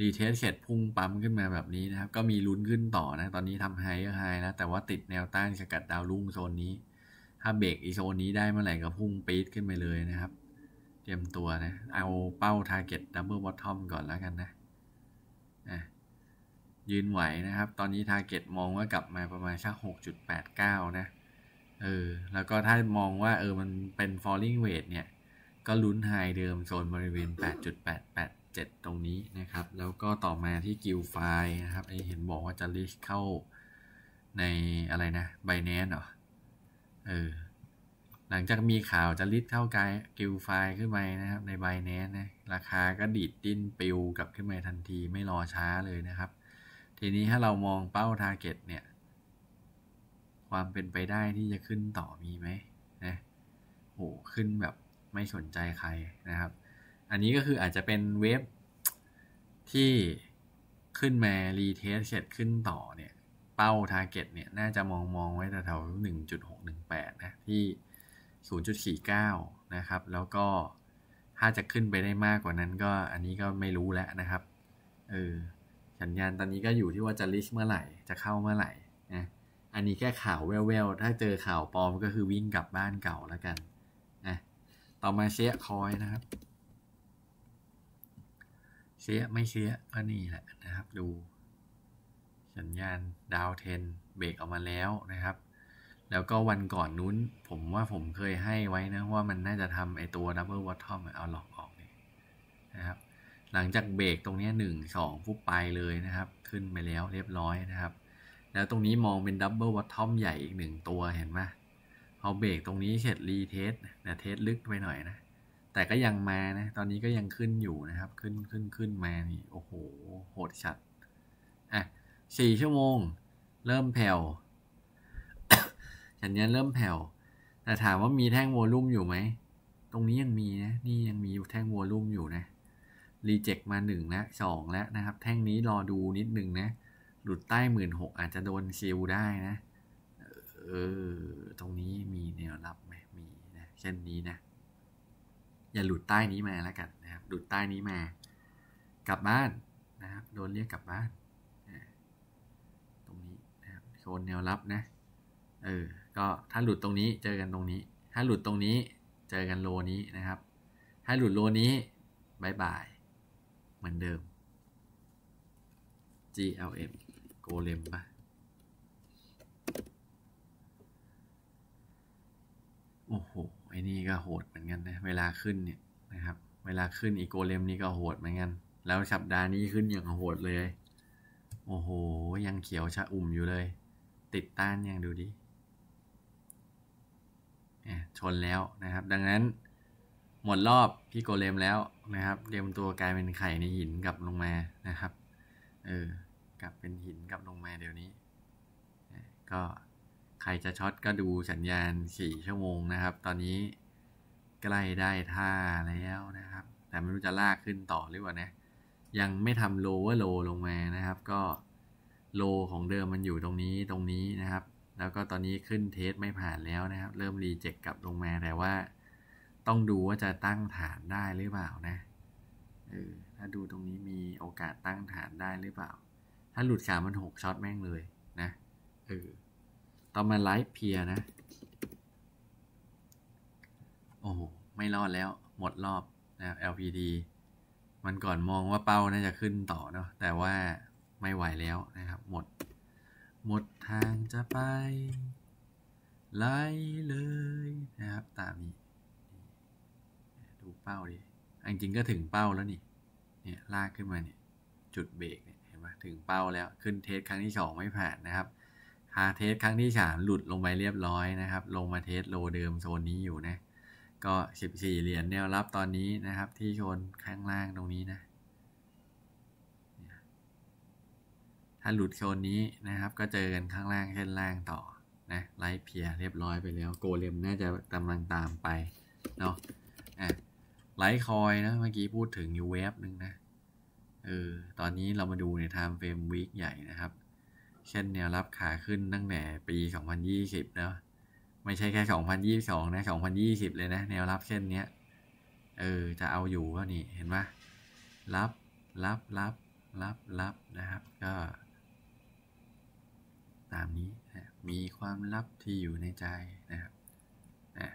รีเทสเสร็จพุ่งปั๊มขึ้นมาแบบนี้นะครับ ก็มีลุ้นขึ้นต่อนะ ตอนนี้ทำไฮก็ไฮแล้วแต่ว่าติดแนวต้านสกัดดาวรุ่งโซนนี้ ถ้าเบรกอีโซนนี้ได้เมื่อไหร่ ก็พุ่งปี๊ดขึ้นไปเลยนะครับเตรียมตัวนะเอาเป้าทาร์เก็ตดับเบิลบอททอมก่อนแล้วกันนะยืนไหวนะครับ ตอนนี้ทาร์เก็ตมองว่ากลับมาประมาณชัก6.89นะ เออ แล้วก็ถ้ามองว่าเออ มันเป็น falling weight เนี่ย ก็ลุ้นไฮเดิมโซนบริเวณ 8.887 ตรงนี้นะครับ แล้วก็ต่อมาที่กิลไฟนะครับ ไอเห็นบอกว่าจะลิสเข้าในอะไรนะไบแนนเหรอ เออ หลังจากมีข่าวจะลิสเข้ากายกิลไฟขึ้นไปนะครับในไบแนนนะ ราคาก็ดีดดิ้นปิวกลับขึ้นมาทันทีไม่รอช้าเลยนะครับทีนี้ถ้าเรามองเป้า target เนี่ย ความเป็นไปได้ที่จะขึ้นต่อมีไหมนะโหขึ้นแบบไม่สนใจใครนะครับ อันนี้ก็คืออาจจะเป็นเว็บที่ขึ้นมารีเทสเสร็จขึ้นต่อเนี่ย เป้า target เนี่ย น่าจะมองมองไว้แถวๆหนึ่งจุดหกหนึ่งแปดนะที่ศูนย์จุดสี่เก้านะครับ แล้วก็ถ้าจะขึ้นไปได้มากกว่านั้น ก็อันนี้ก็ไม่รู้แล้วนะครับ เออสัญญาณตอนนี้ก็อยู่ที่ว่าจะลิสเมื่อไหร่ จะเข้าเมื่อไหร่ นะ อันนี้แค่ข่าวแววๆถ้าเจอข่าวปลอมก็คือวิ่งกลับบ้านเก่าแล้วกัน นะ ต่อมาเชียคอยนะครับ เชียไม่เชียก็นี่แหละนะครับ ดู สัญญาณดาวเทนเบรกออกมาแล้วนะครับ แล้วก็วันก่อนนู้นผมว่าผมเคยให้ไว้นะว่ามันน่าจะทำไอตัวดับเบิลวอททอมเอาหลอกออกเนี่ยนะครับหลังจากเบรกตรงนี้หนึ่งสองฟุบไปเลยนะครับ ขึ้นไปแล้วเรียบร้อยนะครับ แล้วตรงนี้มองเป็นดับเบิลวัตทอมใหญ่อีกหนึ่งตัวเห็นไหมพอเบรกตรงนี้เสร็จรีเทสแต่เทสลึกไปหน่อยนะ แต่ก็ยังมานะตอนนี้ก็ยังขึ้นอยู่นะครับ ขึ้นขึ้นขึ้นมานี่โอ้โห โหดชัดอ่ะสี่ชั่วโมง เริ่มแผ่ว่ังนี้เริ่มแผ่วแต่ถามว่ามีแท่งวอลลุ่มอยู่ไหมตรงนี้ยังมีนะนี่ยังมีแท่งวอลุ่มอยู่นะรีเจ็คมา1และ2แล้วนะครับ แท่งนี้รอดูนิดหนึ่งนะหลุดใต้หมื่นหกอาจจะโดนชิลได้นะเออตรงนี้มีแนวรับไหมมีนะเช่นนี้นะอย่าหลุดใต้นี้มาแล้วกันนะครับหลุดใต้นี้มา กลับบ้านนะครับโดนเรียกกลับบ้านตรงนี้นะครับโซนแนวรับนะเออก็ถ้าหลุดตรงนี้เจอกันตรงนี้ ถ้าหลุดตรงนี้เจอกันโลนี้นะครับถ้าหลุดโลนี้บายบายเหมือนเดิม glm โกเลมปะโอ้โห ไอ้นี่ก็โหดเหมือนกันนะ เวลาขึ้นเนี่ยนะครับ เวลาขึ้นอีโกเลมนี่ก็โหดเหมือนกัน แล้วสัปดาห์นี้ขึ้นอย่างโหดเลย โอ้โห ยังเขียวชะอุ่มอยู่เลย ติดต้านยังดูดิชนแล้วนะครับ ดังนั้นหมดรอบพี่โกเลมแล้วนะครับเตรียมตัวกลายเป็นไข่ในหินกลับลงมานะครับ เออกลับเป็นหินกลับลงมาเดี๋ยวนี้ ก็ใครจะช็อตก็ดูสัญญาณสี่ชั่วโมงนะครับ ตอนนี้ใกล้ได้ท่าแล้วนะครับ แต่ไม่รู้จะลากขึ้นต่อหรือเปล่านะ ยังไม่ทำโลว่าโลลงมานะครับ ก็โลของเดิมมันอยู่ตรงนี้ตรงนี้นะครับ แล้วก็ตอนนี้ขึ้นเทสไม่ผ่านแล้วนะครับ เริ่มรีเจ็คกลับลงมาแต่ว่าต้องดูว่าจะตั้งฐานได้หรือเปล่านะ เออ ถ้าดูตรงนี้มีโอกาสตั้งฐานได้หรือเปล่า ถ้าหลุดสามันหกช็อตแม่งเลยนะ เออต่อมาไลฟ์เพียนะ โอ้โห ไม่รอดแล้ว หมดรอบนะ LPD มันก่อนมองว่าเป้าน่าจะขึ้นต่อเนาะ แต่ว่าไม่ไหวแล้วนะครับ หมด หมดทางจะไปไล่เลยนะครับตามนี้ดูเป้าดิจริงก็ถึงเป้าแล้วนี่ เนี่ย ลากขึ้นมาเนี่ย จุดเบรกเนี่ย เห็นไหมถึงเป้าแล้ว ขึ้นเทสครั้งที่2ไม่ผ่านนะครับ หาเทสครั้งที่3หลุดลงไปเรียบร้อยนะครับ ลงมาเทสโลเดิมโซนนี้อยู่นะ ก็14เหรียญแนวรับตอนนี้นะครับ ที่โซนข้างล่างตรงนี้นะ ถ้าหลุดโซนนี้นะครับ ก็เจอกันข้างล่างเส้นล่างต่อนะ ไลฟ์เพียเรียบร้อยไปแล้ว โกเลมน่าจะกำลังตามไปเนาะ อ่ะไลท์คอยนะเมื่อกี้พูดถึงอยู่เวบหนึ่งนะเออตอนนี้เรามาดูในไทม์เฟรมวีคใหญ่นะครับเช่นแนวรับขาขึ้นตั้งแต่ปี 2020 นะ ไม่ใช่แค่ 2022 นะ 2020 เลยนะแนวรับเส้นเนี้ยเออจะเอาอยู่ก็นี่เห็นไหมรับรับรับรับรับนะครับก็ ตามนี้นะมีความลับที่อยู่ในใจนะครับนะ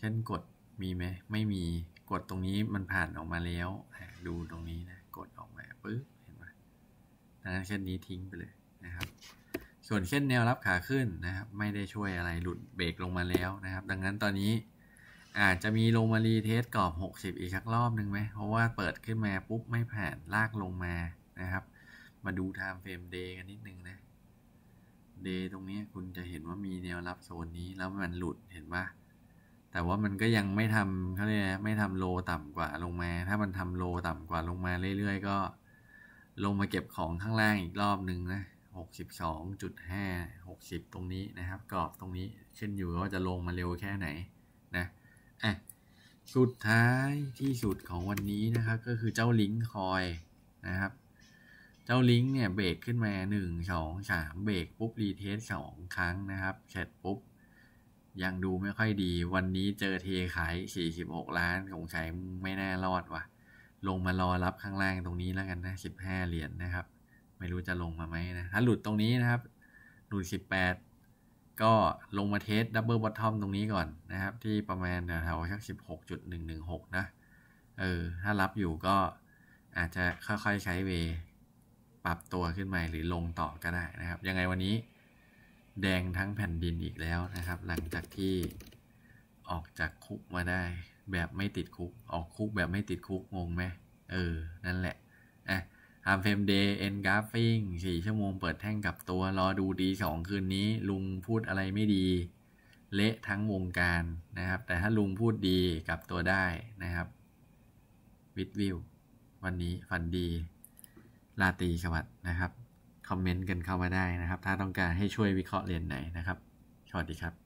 เช่นกดมีไหมไม่มีกดตรงนี้มันผ่านออกมาแล้ว ดูตรงนี้นะ กดออกมาปึ๊บเห็นไหมดังนั้นเส้นนี้ทิ้งไปเลยนะครับ ส่วนเส้นแนวรับขาขึ้นนะครับ ไม่ได้ช่วยอะไรหลุดเบรกลงมาแล้วนะครับ ดังนั้นตอนนี้อาจจะมีลงมารีเทสกรอบ 60 อีกสักรอบหนึ่งไหมเพราะว่าเปิดขึ้นมาปุ๊บไม่ผ่านลากลงมานะครับ มาดูไทม์เฟรมเดย์กันนิดนึงนะเดย์ตรงนี้ คุณจะเห็นว่ามีแนวรับโซนนี้แล้วมันหลุดเห็นไหมแต่ว่ามันก็ยังไม่ทำเขาเรียกไม่ทำโลต่ำกว่าลงมา ถ้ามันทำโลต่ำกว่าลงมาเรื่อย ๆ ก็ลงมาเก็บของข้างล่างอีกรอบนึงนะ 62.5 60 ตรงนี้นะครับกรอบตรงนี้ขึ้นอยู่ว่าจะลงมาเร็วแค่ไหนนะอ่ะสุดท้ายที่สุดของวันนี้นะครับ ก็คือเจ้าลิงคอยนะครับ เจ้าลิงเนี่ยเบรกขึ้นมา1 2 3เบรกปุ๊บรีเทส2ครั้งนะครับเสร็จปุ๊บยังดูไม่ค่อยดี วันนี้เจอเทขาย 46 ล้านของใั้ไม่แน่รอดว่ะ ลงมารอรับข้างล่างตรงนี้แล้วกันนะ 15 เหรียญนนะครับ ไม่รู้จะลงมาไหมนะถ้าหลุดตรงนี้นะครับหลุด 18 ก็ลงมาเทสดับเบิลบอททอมตรงนี้ก่อนนะครับ ที่ประมาณแถวชัก 16.116 นะเออถ้ารับอยู่ก็อาจจะค่อยๆใช้เว ปรับตัวขึ้นใหม่หรือลงต่อก็ได้นะครับ ยังไงวันนี้แดงทั้งแผ่นดินอีกแล้วนะครับ หลังจากที่ออกจากคุกมาได้แบบไม่ติดคุกออกคุกแบบไม่ติดคุกงงไหมเออ นั่นแหละ อ่ะฮามเฟมเดย์เอ็นกราฟฟิงสี่ชั่วโมงเปิดแท่งกับตัวรอดูดีสองคืนนี้ ลุงพูดอะไรไม่ดี เละทั้งวงการนะครับ แต่ถ้าลุงพูดดีกับตัวได้นะครับวิดวิววันนี้ฝันดีลาตีสวัสดนะครับคอมเมนต์กันเข้ามาได้นะครับ ถ้าต้องการให้ช่วยวิเคราะห์เรียนไหนนะครับ สวัสดีครับ